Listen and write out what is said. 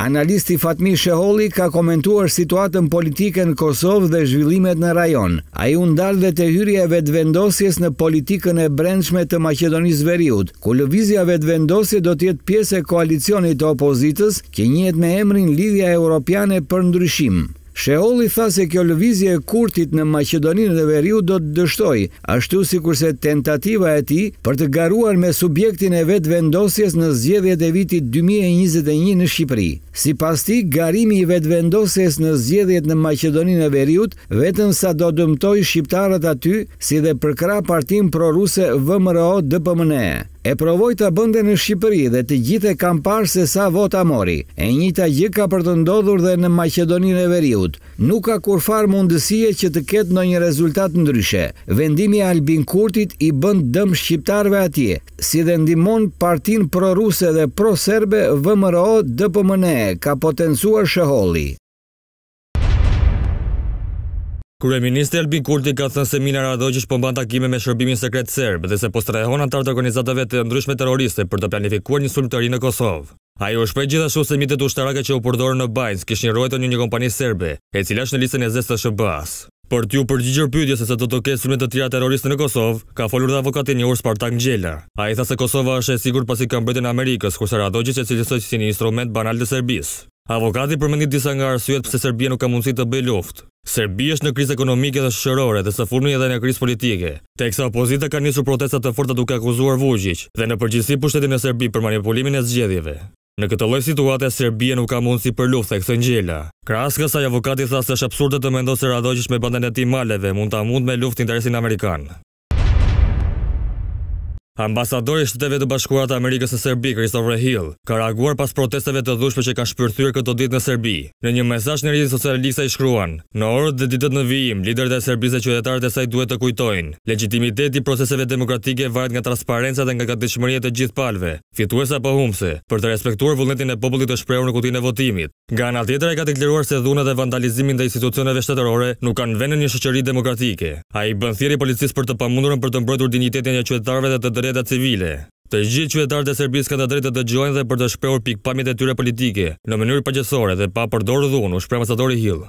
Analisti Fatmi Sheholi ka komentuar situatën politike në Kosovë dhe zhvillimet në rajon. A ju ndalë dhe të hyrje vetëvendosjes në politikën e brendshme të Macedonisë Veriut, ku lëvizja vendosje do tjetë pjesë e koalicionit të opozitës, kënjet me emrin Lidhja Europiane për ndryshim. Sheoli tha se kjo lëvizje e kurtit në Maqedoninë dhe Veriut do të dështoj, ashtu si kurse tentativa e ti për të garuar me subjektin e vetë vendosjes në zjedhjet e vitit 2021 në Shqipëri. Si pas ti, garimi i vetë vendosjes në zjedhjet në Maqedoninë e Veriut, vetën sa do dëmtoj shqiptarët aty, si dhe përkra partim pro-ruse VMRO-DPMNE e provoj të bënde në Shqipëri dhe të gjithë e kam parë se sa vota mori. E njëta gjë ka për të ndodhur dhe në Macedoninë e Veriut. Nuk ka kur farë mundësie që të ketë në një rezultat ndryshe. Vendimi Albin Kurtit i bënd dëm Shqiptarve atje, si dhe ndimon partin pro-ruse dhe pro-serbe VMRO DPMNE ka potensuar shëholi. Ministri Albin Kurti ka thënë se Mina Radoqi shpombon takime me shërbimin sekret serb dhe se po strehon anëtar të organizatave të ndryshme terroriste për të planifikuar një sulm të rinë në Kosovë. Ai u shpreh gjithashtu se mitet ushtarake që u përdorën në Bajnc kishin ruajtur një, një kompani serbe, e cila është në listën e zezë të SBA-s. Për t'ju përgjigjur pyetjes se sa do të ketë sulme të tjera terroriste në Kosovë, ka folur dhe avokati i njohur Spartak Ngjela. Ai tha se Kosova është e sigurt pasi ka mbretën e Amerikës, kurse Radoqi cilësohet si një instrument banal të Serbisë. Avokati përmendi disa nga arsyet pse Serbia nuk ka mundësi të bëj luftë. Serbi është në krizë ekonomike dhe shërore dhe së furni edhe në krizë politike. Teksa opozita ka nisur protestat të forta duke akuzuar Vujqic dhe në përgjithsi pushtetin e Serbi për manipulimin e zgjedhjeve. Në këtë lloj situate Serbia nuk ka si për luftë tek Sengjela. Krahas kësaj avokati tha se është absurde të mendosë radojqish me bandën e tij maleve mund ta mund me luft interesin amerikan. Ambasadori i Shteteve të Bashkuara të Amerikës në Serbi, Christopher Hill, ka reaguar pas protesteve të dhushme që kanë shpërthyer këto ditë në Serbi. Në një mesazh në rrjetet sociale Lisa i shkruan: "Në orët dhe ditët në vijim, liderët e Serbisë dhe qytetarët e saj duhet të kujtojnë, legjitimiteti i proceseve demokratike varet nga transparenca dhe nga gatishmëria të gjithë palëve, fituese apo humbse, për të respektuar vullnetin e popullit të shprehur në kutinë e votimit." Nga ana tjetër, ai ka deklaruar se dhunat e vandalizimit ndaj institucioneve shtetërore nuk kanë vend në një shoqëri demokratike. Ai bën thirrje policisë për të pamundurën për të mbrojtur dinjitetin e qytetarëve dhe të rreda civile. Të gjithë qytetarët e Serbisë kanë të drejtë të dëgjojnë dhe për të shprehur pikpamjet e tyre politike në mënyrë paqësorë dhe pa përdorur dhunë, shpreh ambasadori Hill.